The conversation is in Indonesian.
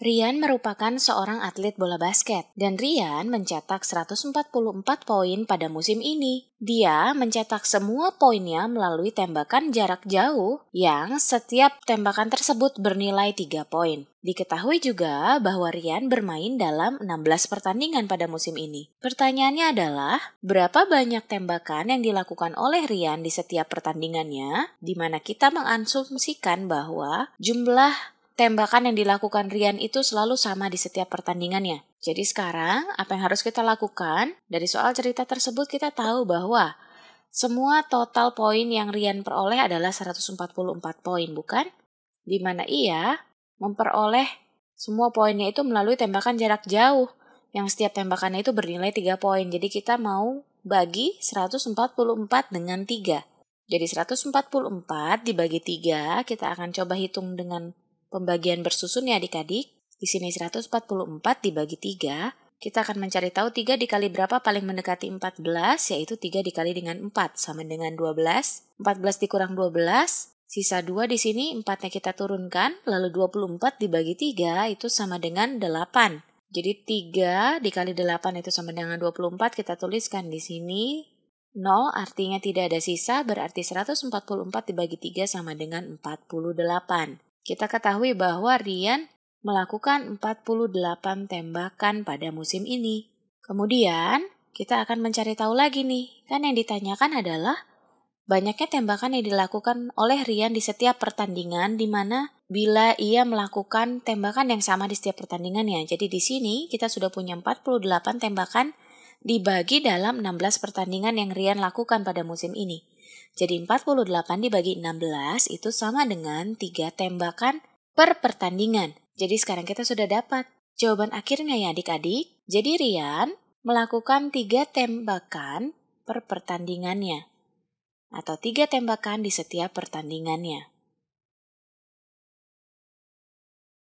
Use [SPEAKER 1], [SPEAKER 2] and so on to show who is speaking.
[SPEAKER 1] Rian merupakan seorang atlet bola basket dan Rian mencetak 144 poin pada musim ini. Dia mencetak semua poinnya melalui tembakan jarak jauh yang setiap tembakan tersebut bernilai 3 poin. Diketahui juga bahwa Rian bermain dalam 16 pertandingan pada musim ini. Pertanyaannya adalah, berapa banyak tembakan yang dilakukan oleh Rian di setiap pertandingannya? Di mana kita mengasumsikan bahwa jumlah tembakan yang dilakukan Rian itu selalu sama di setiap pertandingannya. Jadi sekarang apa yang harus kita lakukan? Dari soal cerita tersebut kita tahu bahwa semua total poin yang Rian peroleh adalah 144 poin, bukan? Di mana ia memperoleh semua poinnya itu melalui tembakan jarak jauh yang setiap tembakannya itu bernilai 3 poin. Jadi kita mau bagi 144 dengan 3. Jadi 144 dibagi 3, kita akan coba hitung dengan Pembagian bersusun ya adik-adik. Di sini 144 dibagi 3. Kita akan mencari tahu 3 dikali berapa paling mendekati 14, yaitu 3 dikali dengan 4, sama dengan 12. 14 dikurang 12, Sisa 2 di sini 4-nya kita turunkan, lalu 24 dibagi 3 itu sama dengan 8. Jadi 3 dikali 8 itu sama dengan 24 kita tuliskan di sini 0 artinya tidak ada sisa berarti 144 dibagi 3 sama dengan 48. Kita ketahui bahwa Rian melakukan 48 tembakan pada musim ini. Kemudian, kita akan mencari tahu lagi nih. Kan yang ditanyakan adalah banyaknya tembakan yang dilakukan oleh Rian di setiap pertandingan di mana bila ia melakukan tembakan yang sama di setiap pertandingan ya. Jadi di sini kita sudah punya 48 tembakan dibagi dalam 16 pertandingan yang Rian lakukan pada musim ini. Jadi 48 dibagi 16 itu sama dengan 3 tembakan per pertandingan. Jadi sekarang kita sudah dapat jawaban akhirnya ya adik-adik. Jadi Rian melakukan 3 tembakan per pertandingannya atau 3 tembakan di setiap pertandingannya.